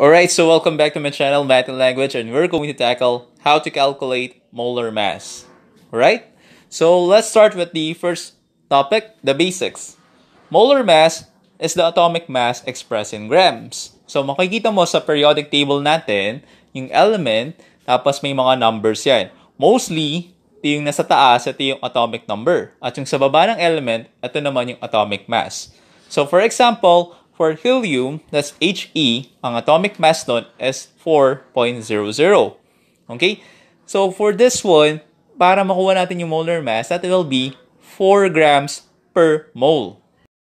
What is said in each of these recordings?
Alright, so welcome back to my channel, Math and Language, and we're going to tackle how to calculate molar mass. Alright? So let's start with the first topic, the basics. Molar mass is the atomic mass expressed in grams. So makikita mo sa periodic table natin, yung element, tapos may mga numbers yan. Mostly, ito yung nasa taas, ito yung atomic number. At yung sa baba ng element, ito naman yung atomic mass. So for example, For helium, that's He, ang atomic mass nun is 4.00. Okay? So, for this one, para makuha natin yung molar mass, that will be 4 grams per mole.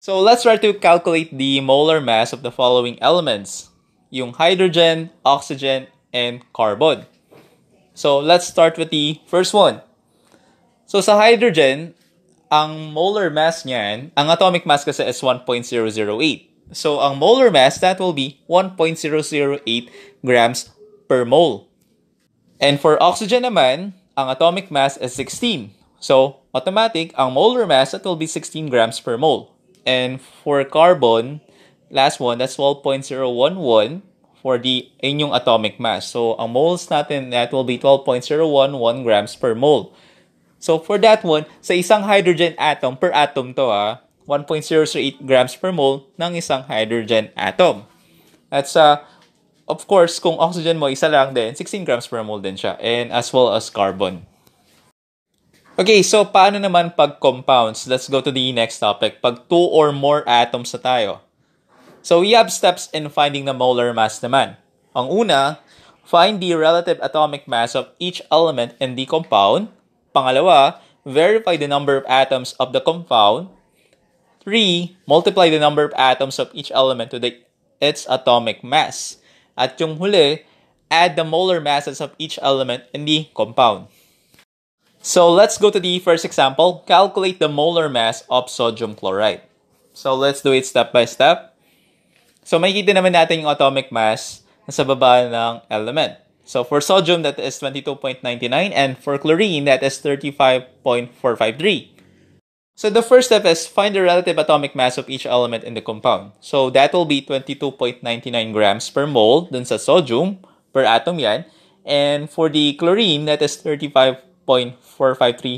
So, let's try to calculate the molar mass of the following elements. Yung hydrogen, oxygen, and carbon. So, let's start with the first one. So, sa hydrogen, ang molar mass niyan, ang atomic mass kasi is 1.008. So, ang molar mass, that will be 1.008 grams per mole. And for oxygen naman, ang atomic mass is 16. So, automatic, ang molar mass, that will be 16 grams per mole. And for carbon, last one, that's 12.011 for the inyong atomic mass. So, ang moles natin, that will be 12.011 grams per mole. So, for that one, sa isang hydrogen atom, per atom to ah, 1.008 grams per mole ng isang hydrogen atom. At sa, of course, kung oxygen mo isa lang din, 16 grams per mole din siya. And as well as carbon. Okay, so paano naman pag compounds? Let's go to the next topic. Pag two or more atoms na tayo. So we have steps in finding the molar mass naman. Ang una, find the relative atomic mass of each element in the compound. Pangalawa, verify the number of atoms of the compound. 3. Multiply the number of atoms of each element to the, its atomic mass. At yung huli, add the molar masses of each element in the compound. So let's go to the first example. Calculate the molar mass of sodium chloride. So let's do it step by step. So makikita naman natin yung atomic mass na sa baba ng element. So for sodium, that is 22.99 and for chlorine, that is 35.453. So the first step is find the relative atomic mass of each element in the compound. So that will be 22.99 grams per mole dun sa sodium per atom yan. And for the chlorine, that is 35.453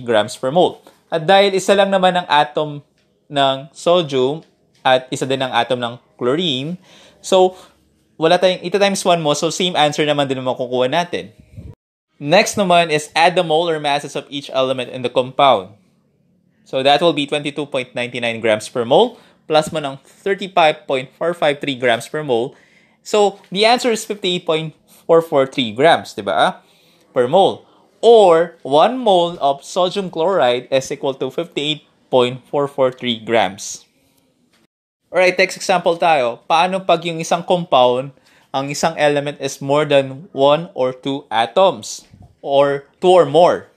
grams per mole. At dahil isa lang naman ang atom ng sodium at isa din ang atom ng chlorine, so wala tayong ita times 1 mo, so same answer naman din makukuha natin. Next naman is add the molar masses of each element in the compound. So that will be 22.99 grams per mole plus mo ng 35.453 grams per mole. So the answer is 58.443 grams, di ba? Ah, per mole. Or 1 mole of sodium chloride is equal to 58.443 grams. Alright, next example tayo. Paano pag yung isang compound, ang isang element is more than 1 or 2 atoms? Or 2 or more?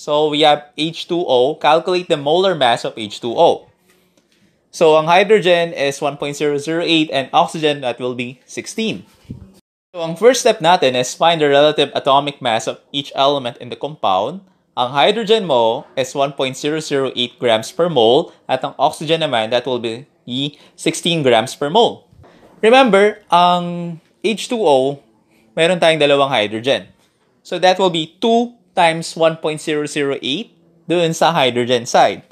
So, we have H2O. Calculate the molar mass of H2O. So, ang hydrogen is 1.008 and oxygen that will be 16. So, ang first step natin is find the relative atomic mass of each element in the compound. Ang hydrogen mo is 1.008 grams per mole at ang oxygen naman that will be 16 grams per mole. Remember, ang H2O, meron tayong dalawang hydrogen. So that will be 2 times 1.008 doon sa hydrogen side.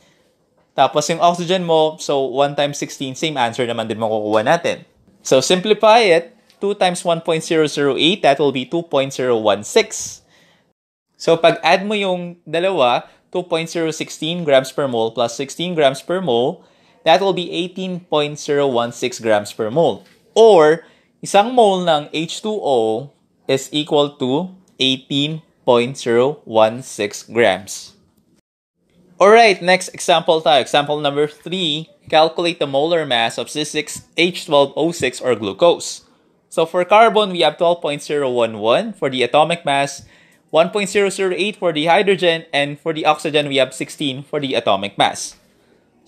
Tapos yung oxygen mo, so 1 times 16, same answer naman din makukuha natin. So simplify it, 2 times 1.008, that will be 2.016. So pag add mo yung dalawa, 2.016 grams per mole plus 16 grams per mole, that will be 18.016 grams per mole. Or, isang mole ng H2O is equal to 18.016 0.016 grams. Alright, next example tayo. Example number 3, calculate the molar mass of C6H12O6 or glucose. So for carbon, we have 12.011. For the atomic mass, 1.008 for the hydrogen. And for the oxygen, we have 16 for the atomic mass.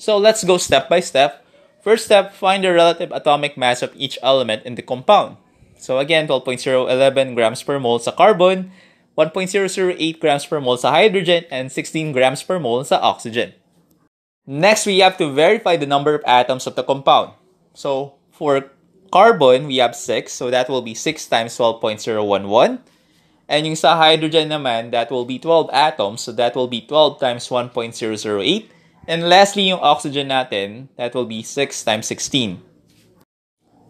So let's go step by step. First step, find the relative atomic mass of each element in the compound. So again, 12.011 grams per mole sa carbon. 1.008 grams per mole sa hydrogen, and 16 grams per mole sa oxygen. Next, we have to verify the number of atoms of the compound. So, for carbon, we have 6. So, that will be 6 times 12.011. And yung sa hydrogen naman, that will be 12 atoms. So, that will be 12 times 1.008. And lastly, yung oxygen natin, that will be 6 times 16.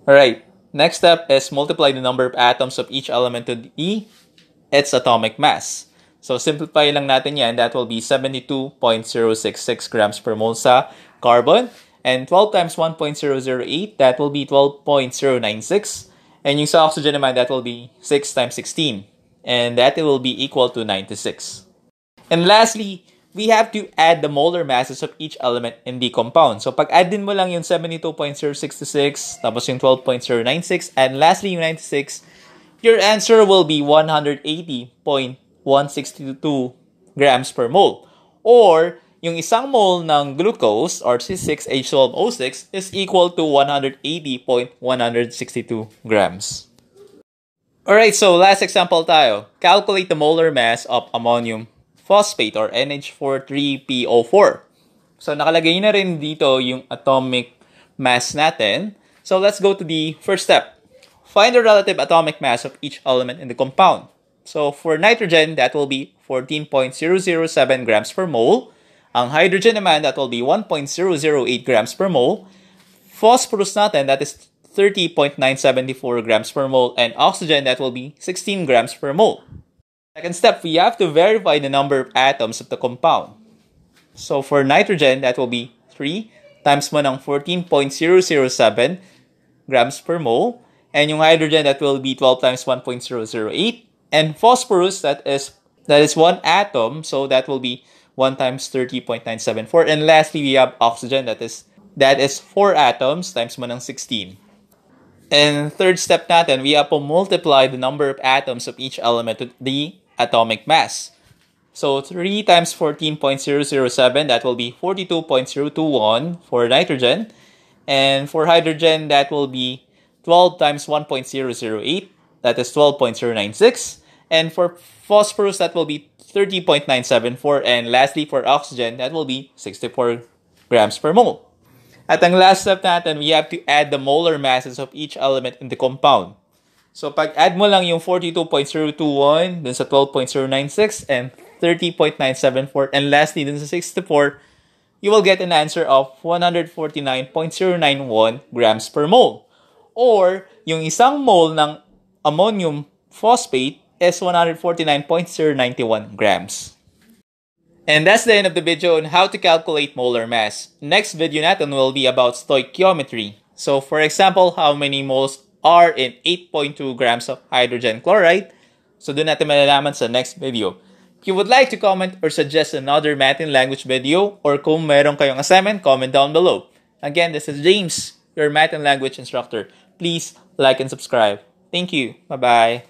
Alright, next step is multiply the number of atoms of each element to the E its atomic mass. So simplify lang natin yan. That will be 72.066 grams per mole sa carbon. And 12 times 1.008, that will be 12.096. And yung sa oxygen naman, that will be 6 times 16. And that it will be equal to 96. And lastly, we have to add the molar masses of each element in the compound. So pag add din mo lang yung 72.066, tapos yung 12.096, and lastly yung 96, your answer will be 180.162 grams per mole. Or, yung isang mole ng glucose or C6H12O6 is equal to 180.162 grams. Alright, so last example tayo. Calculate the molar mass of ammonium phosphate or NH43PO4. So nakalagay na rin dito yung atomic mass natin. So let's go to the first step. Find the relative atomic mass of each element in the compound. So for nitrogen, that will be 14.007 grams per mole. Ang hydrogen naman, that will be 1.008 grams per mole. Phosphorus natin, that is 30.974 grams per mole. And oxygen, that will be 16 grams per mole. Second step, we have to verify the number of atoms of the compound. So for nitrogen, that will be 3 times mo ng 14.007 grams per mole and yung hydrogen that will be 12 times 1.008 and phosphorus that is that is one atom so that will be 1 times 30.974 and lastly we have oxygen that is that is 4 atoms times 1 ng 16 and third step natin we have to multiply the number of atoms of each element with the atomic mass so 3 times 14.007 that will be 42.021 for nitrogen and for hydrogen that will be 12 times 1.008, that is 12.096. And for phosphorus, that will be 30.974. And lastly, for oxygen, that will be 64 grams per mole. At ang last step natin, we have to add the molar masses of each element in the compound. So pag-add mo lang yung 42.021 dun sa 12.096 and 30.974 and lastly dun sa 64, you will get an answer of 149.091 grams per mole. Or, yung isang mole ng ammonium phosphate is 149.091 grams. And that's the end of the video on how to calculate molar mass. Next video natin will be about stoichiometry. So for example, how many moles are in 8.2 grams of hydrogen chloride? So doon natin malalaman sa next video. If you would like to comment or suggest another math in language video or kung meron kayong assignment, comment down below. Again, this is James, your math in language instructor. please like and subscribe. Thank you. Bye bye.